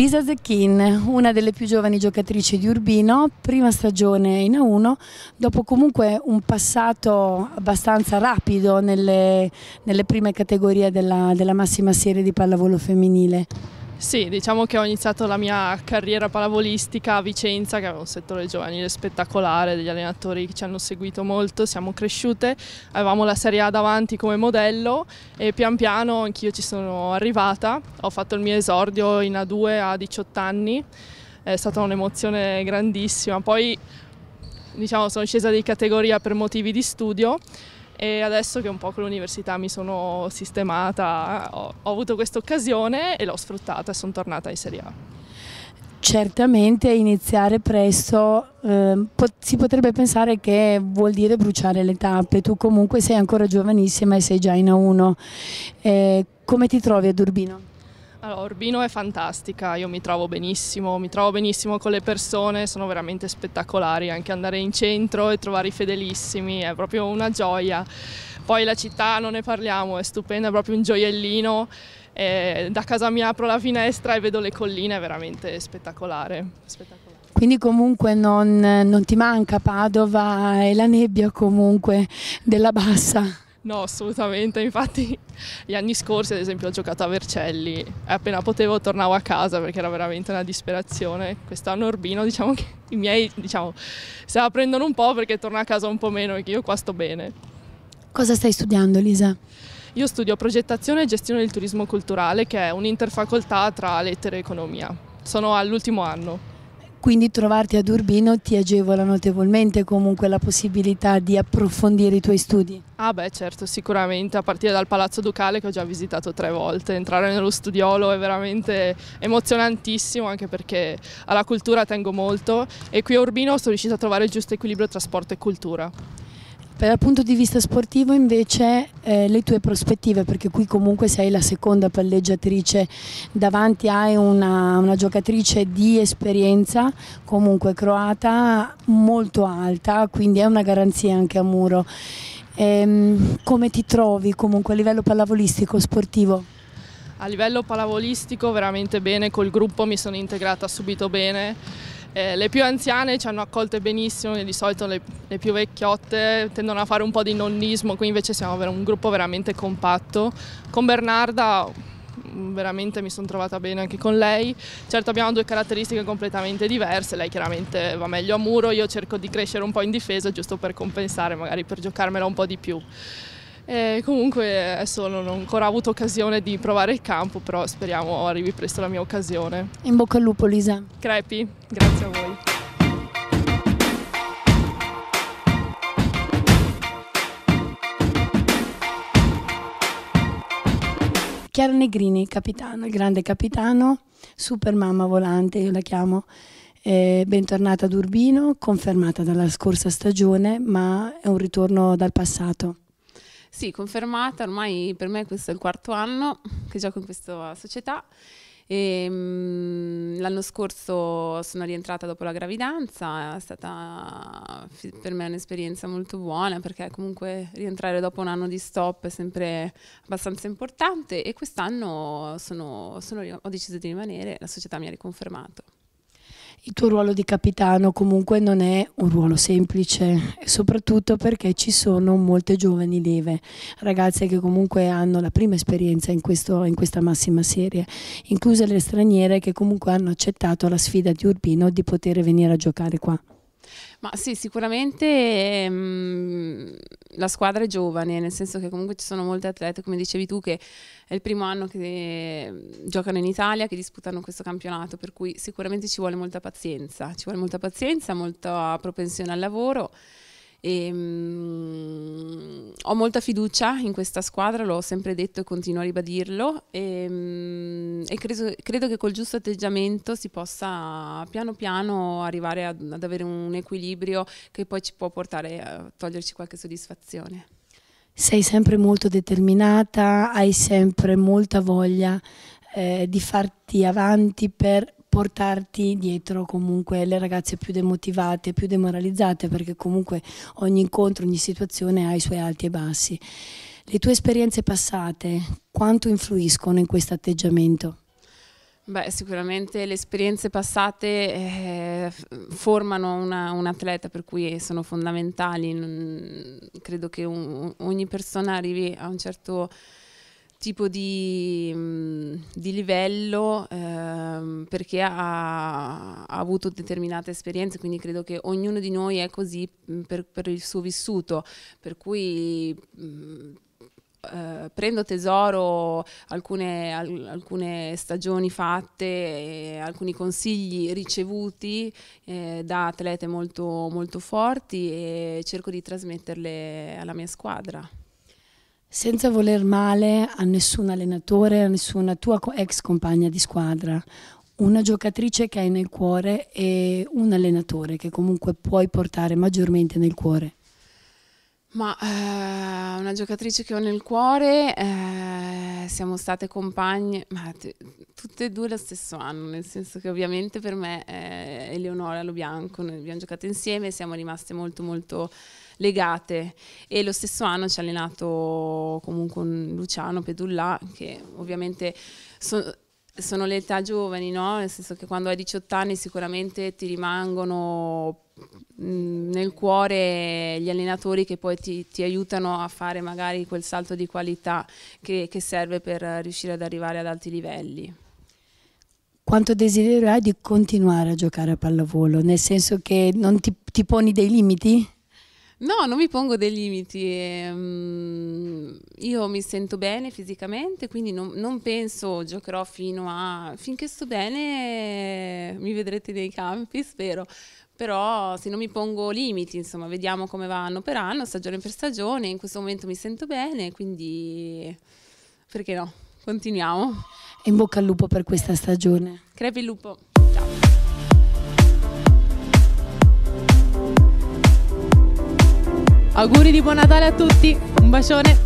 Lisa Zecchin, una delle più giovani giocatrici di Urbino, prima stagione in A1, dopo comunque un passato abbastanza rapido nelle, nelle prime categorie della, della massima serie di pallavolo femminile. Sì, diciamo che ho iniziato la mia carriera palavolistica a Vicenza, che aveva un settore giovanile spettacolare, degli allenatori che ci hanno seguito molto, siamo cresciute, avevamo la Serie A davanti come modello e pian piano anch'io ci sono arrivata, ho fatto il mio esordio in A2 a 18 anni, è stata un'emozione grandissima, poi diciamo sono scesa di categoria per motivi di studio e adesso che un po' con l'università mi sono sistemata, ho, ho avuto questa occasione e l'ho sfruttata e sono tornata in Serie A. Certamente iniziare presto eh, pot si potrebbe pensare che vuol dire bruciare le tappe, tu comunque sei ancora giovanissima e sei già in A1. Eh, come ti trovi a Durbino? Allora, Urbino è fantastica, io mi trovo benissimo, mi trovo benissimo con le persone, sono veramente spettacolari, anche andare in centro e trovare i fedelissimi è proprio una gioia. Poi la città non ne parliamo, è stupenda, è proprio un gioiellino. Eh, da casa mia apro la finestra e vedo le colline, è veramente spettacolare. spettacolare. Quindi comunque non, non ti manca Padova e la nebbia comunque della bassa. No, assolutamente, infatti gli anni scorsi ad esempio ho giocato a Vercelli e appena potevo tornavo a casa perché era veramente una disperazione. Quest'anno Urbino diciamo che i miei diciamo, se la prendono un po' perché torno a casa un po' meno e che io qua sto bene. Cosa stai studiando Lisa? Io studio progettazione e gestione del turismo culturale che è un'interfacoltà tra lettere e economia. Sono all'ultimo anno quindi trovarti ad Urbino ti agevola notevolmente comunque la possibilità di approfondire i tuoi studi. Ah beh certo, sicuramente, a partire dal Palazzo Ducale che ho già visitato tre volte, entrare nello studiolo è veramente emozionantissimo anche perché alla cultura tengo molto e qui a Urbino sono riuscita a trovare il giusto equilibrio tra sport e cultura. Dal punto di vista sportivo invece eh, le tue prospettive, perché qui comunque sei la seconda palleggiatrice, davanti hai una, una giocatrice di esperienza, comunque croata, molto alta, quindi è una garanzia anche a Muro. E, ehm, come ti trovi comunque a livello pallavolistico, sportivo? A livello pallavolistico veramente bene, col gruppo mi sono integrata subito bene eh, le più anziane ci hanno accolte benissimo, di solito le, le, più vecchiotte tendono a fare un po' di nonnismo, qui invece siamo un gruppo veramente compatto. Con Bernarda mm, veramente mi sono trovata bene anche con lei. Certo abbiamo due caratteristiche completamente diverse, lei chiaramente va meglio a muro, io cerco di crescere un po' in difesa giusto per compensare, magari per giocarmela un po' di più. E comunque adesso eh, non ho ancora avuto occasione di provare il campo, però speriamo arrivi presto la mia occasione. In bocca al lupo Lisa. Crepi, grazie a voi. Chiara Negrini, capitano, il grande capitano, super mamma volante, io la chiamo. Eh, bentornata ad Urbino, confermata dalla scorsa stagione, ma è un ritorno dal passato. Sì, confermata, ormai per me questo è il quarto anno che gioco in questa società. E, ehm, mh, l'anno scorso sono rientrata dopo la gravidanza, è stata per me un'esperienza molto buona perché comunque rientrare dopo un anno di stop è sempre abbastanza importante e quest'anno sono, sono, ho deciso di rimanere, la società mi ha riconfermato il tuo ruolo di capitano comunque non è un ruolo semplice, soprattutto perché ci sono molte giovani leve, ragazze che comunque hanno la prima esperienza in, questo, in questa massima serie, incluse le straniere che comunque hanno accettato la sfida di Urbino di poter venire a giocare qua. Ma sì, sicuramente ehm, la squadra è giovane, nel senso che comunque ci sono molte atlete, come dicevi tu, che è il primo anno che mm, giocano in Italia, che disputano questo campionato, per cui sicuramente ci vuole molta pazienza, ci vuole molta pazienza, molta propensione al lavoro e, ehm, mh, ho molta fiducia in questa squadra, l'ho sempre detto e continuo a ribadirlo ehm, e, mh, e credo, credo, che col giusto atteggiamento si possa piano piano arrivare ad, ad avere un equilibrio che poi ci può portare a toglierci qualche soddisfazione. Sei sempre molto determinata, hai sempre molta voglia eh, di farti avanti per portarti dietro comunque le ragazze più demotivate, più demoralizzate, perché comunque ogni incontro, ogni situazione ha i suoi alti e bassi. Le tue esperienze passate quanto influiscono in questo atteggiamento? Beh, sicuramente le esperienze passate eh, formano una, un atleta, per cui sono fondamentali. Non, credo che un, ogni persona arrivi a un certo tipo di, mm, di livello eh, perché ha, ha, avuto determinate esperienze, quindi credo che ognuno di noi è così mm, per, per il suo vissuto, per cui mh, mm, eh, prendo tesoro alcune, al, alcune stagioni fatte, eh, alcuni consigli ricevuti eh, da atlete molto, molto forti e cerco di trasmetterle alla mia squadra senza voler male a nessun allenatore, a nessuna tua ex compagna di squadra, una giocatrice che hai nel cuore e un allenatore che comunque puoi portare maggiormente nel cuore. Ma eh, una giocatrice che ho nel cuore, eh, siamo state compagne, ma t- tutte e due lo stesso anno, nel senso che ovviamente per me eh, Eleonora Lo Bianco, noi abbiamo giocato insieme e siamo rimaste molto molto legate e lo stesso anno ci ha allenato comunque un Luciano Pedullà che ovviamente so- sono le età giovani, no? nel senso che quando hai 18 anni sicuramente ti rimangono Mm, nel cuore gli allenatori che poi ti, ti, aiutano a fare magari quel salto di qualità che, che serve per riuscire ad arrivare ad alti livelli quanto desiderio hai di continuare a giocare a pallavolo, nel senso che non ti, ti poni dei limiti? No, non mi pongo dei limiti. Ehm, io mi sento bene fisicamente, quindi non, non, penso giocherò fino a... finché sto bene mi vedrete nei campi, spero, però se non mi pongo limiti, insomma, vediamo come va anno per anno, stagione per stagione, in questo momento mi sento bene, quindi perché no? Continuiamo. in bocca al lupo per questa stagione. Crepi il lupo. Ciao. Auguri di buon Natale a tutti, un bacione!